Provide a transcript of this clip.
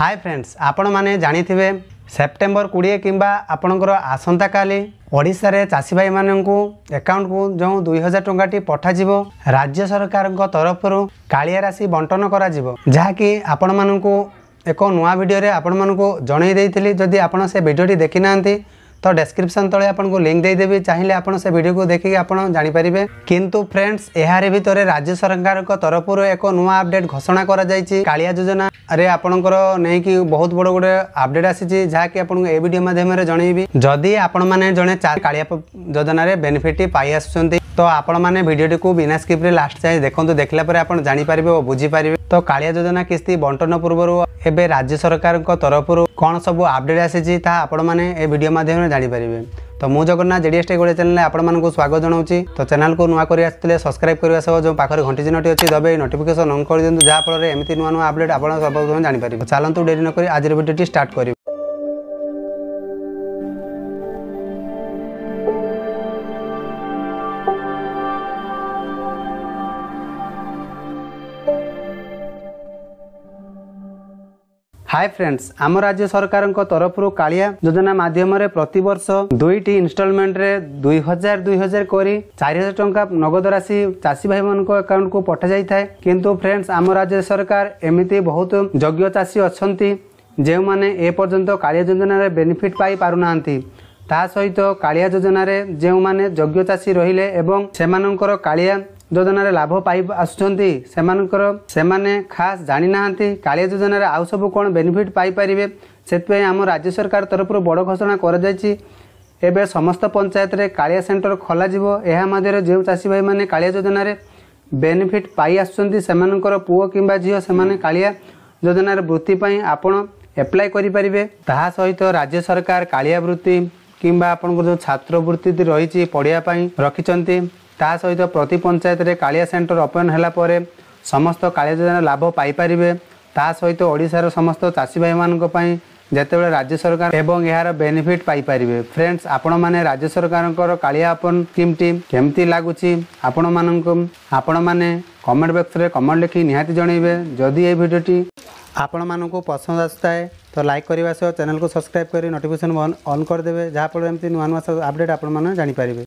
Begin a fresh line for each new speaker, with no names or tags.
hi friends আপনার জাঁথিবে September কোড়িয়ে কিংবা আপনার আসন্তকালি ওড়শার চাষী ভাই মানুষ একাউন্ট কু যে দুই হাজার টাকাটি পঠাযিব রাজ্য সরকার তরফর কালিয়া রাশি বন্টন করা যা আপনার ଏକ ନୂଆ ଭିଡ଼ିଓରେ ଆପଣମାନଙ୍କୁ ଜଣାଇ ଦେଇଥିଲି ଯଦି ଆପଣ ସେ ଭିଡ଼ିଓଟି ଦେଖିନାହାନ୍ତି ତ ଡେସ୍କ୍ରିପ୍ସନ୍ ତଳେ ଆପଣଙ୍କୁ ଲିଙ୍କ୍ ଦେଇଦେବି ଚାହିଁଲେ ଆପଣ ସେ ଭିଡ଼ିଓକୁ ଦେଖିକି ଆପଣ ଜାଣିପାରିବେ କିନ୍ତୁ ଫ୍ରେଣ୍ଡସ୍ ଏହାରି ଭିତରେ ରାଜ୍ୟ ସରକାରଙ୍କ ତରଫରୁ ଏକ ନୂଆ ଅପଡେଟ୍ ଘୋଷଣା କରାଯାଇଛି କାଳିଆ ଯୋଜନାରେ ଆପଣଙ୍କର ନେଇକି ବହୁତ ବଡ଼ ଗୋଟେ ଅପଡେଟ୍ ଆସିଛି ଯାହାକି ଆପଣଙ୍କୁ ଏ ଭିଡ଼ିଓ ମାଧ୍ୟମରେ ଜଣେଇବି ଯଦି ଆପଣମାନେ ଜଣେ କାଳିଆ ଯୋଜନାରେ ବେନିଫିଟ୍ ପାଇ ଆସୁଛନ୍ତି ତ ଆପଣମାନେ ଭିଡ଼ିଓଟିକୁ ବିନା ସ୍କିପ୍ରେ ଲାଷ୍ଟ ଯାଏଁ ଦେଖନ୍ତୁ ଦେଖିଲା ପରେ ଆପଣ ଜାଣିପାରିବେ ଓ ବୁଝିପାରିବେ તો કાળિયા યોજના કિસ્તી બન્ટનપુરવર એબે રાજ્ય સરકાર કો તરફ કોણ સબ અપડેટ આસી જી તા આપણ માને એ વિડિયો માધ્યમે જાડી પરિબે તો મો જગર્નાજ જેડીએસટી ગોલે ચેનલ આપણ માન કો સ્વાગત જણઉચી તો ચેનલ કો નવા કરી આસતલે સબસ્ક્રાઇબ કરીવા સબ જો પાખરે ઘંટી જી નોટી ઓચી દબે નોટિફિકેશન ઓન કરી જંદુ જા પર એમતી નવા નવા અપડેટ આપણ સબ જાનિ પરિબે ચાલો તો ડેરી નકરી આજર વિડિયો ટી સ્ટાર્ટ કરી হাই ফ্রেন্ডস আম রাজ্য সরকারଙ୍କ তরফରୁ কাଳିয়া যোজনা মাধ্যমে প্রতবর্ষ দুইটি ইনস্টলমেন্টরে দুই হাজার দুই হাজার করে চারি হাজার টঙ্কা নগদ রাশি চাষী ভাই মান আকাউন্টকু পঠা যাই কিন্তু ফ্রেন্ডস আম রাজ্য সরকার এমিতি বহুত যোগ্য চাষী অনেক ଯେଉଁମାନେ ଏପର୍ଯ୍ୟନ୍ତ କାଳିଆ ଯୋଜନାରେ ବେନିଫିଟ୍ ପାଇପାରୁନାହାନ୍ତି ତା ସହିତ କାଳିଆ ଯୋଜନାରେ ଯେଉଁମାନେ ଯୋଗ୍ୟ ଚାଷୀ ରହିଲେ ଏବଂ ସେମାନଙ୍କର କାଳିଆ ଯୋଜନାରେ ଲାଭ ପାଇ ଆସୁଛନ୍ତି ସେମାନଙ୍କର ସେମାନେ ଖାସ୍ ଜାଣିନାହାନ୍ତି କାଳିଆ ଯୋଜନାରେ ଆଉ ସବୁ କ'ଣ ବେନିଫିଟ୍ ପାଇପାରିବେ ସେଥିପାଇଁ ଆମ ରାଜ୍ୟ ସରକାର ତରଫରୁ ବଡ଼ ଘୋଷଣା କରାଯାଇଛି ଏବେ ସମସ୍ତ ପଞ୍ଚାୟତରେ କାଳିଆ ସେଣ୍ଟର ଖୋଲାଯିବ ଏହା ମଧ୍ୟରେ ଯେଉଁ ଚାଷୀ ଭାଇମାନେ କାଳିଆ ଯୋଜନାରେ ବେନିଫିଟ୍ ପାଇ ଆସୁଛନ୍ତି ସେମାନଙ୍କର ପୁଅ କିମ୍ବା ଝିଅ ସେମାନେ କାଳିଆ ଯୋଜନାର ବୃତ୍ତି ପାଇଁ ଆପଣ ଆପ୍ଲାଏ କରିପାରିବେ ତାହା ସହିତ ରାଜ୍ୟ ସରକାର କାଳିଆ ବୃତ୍ତି କିମ୍ବା ଆପଣଙ୍କର ଯେଉଁ ଛାତ୍ରବୃତ୍ତି ରହିଛି ପଢ଼ିବା ପାଇଁ ରଖିଛନ୍ତି ତା ସହିତ ପ୍ରତି ପଞ୍ଚାୟତରେ କାଳିଆ ସେଣ୍ଟର ଓପନ୍ ହେଲା ପରେ ସମସ୍ତ କାଳିଆ ଯୋଜନା ଲାଭ ପାଇପାରିବେ ତା ସହିତ ଓଡ଼ିଶାର ସମସ୍ତ ଚାଷୀ ଭାଇମାନଙ୍କ ପାଇଁ ଯେତେବେଳେ ରାଜ୍ୟ ସରକାର ଏବଂ ଏହାର ବେନିଫିଟ୍ ପାଇପାରିବେ ଫ୍ରେଣ୍ଡସ୍ ଆପଣମାନେ ରାଜ୍ୟ ସରକାରଙ୍କର କାଳିଆ ଆପନ ସ୍କିମ୍ଟି କେମିତି ଲାଗୁଛି ଆପଣମାନଙ୍କୁ ଆପଣମାନେ କମେଣ୍ଟ ବକ୍ସରେ କମେଣ୍ଟ ଲେଖି ନିହାତି ଜଣାଇବେ ଯଦି ଏହି ଭିଡ଼ିଓଟି ଆପଣମାନଙ୍କୁ ପସନ୍ଦ ଆସିଥାଏ ତ ଲାଇକ୍ କରିବା ସହ ଚ୍ୟାନେଲକୁ ସବସ୍କ୍ରାଇବ୍ କରି ନୋଟିଫିକେସନ୍ ଅନ୍ କରିଦେବେ ଯାହାଫଳରେ ଏମିତି ନୂଆ ନୂଆ ସବୁ ଅପଡ଼େଟ୍ ଆପଣମାନେ ଜାଣିପାରିବେ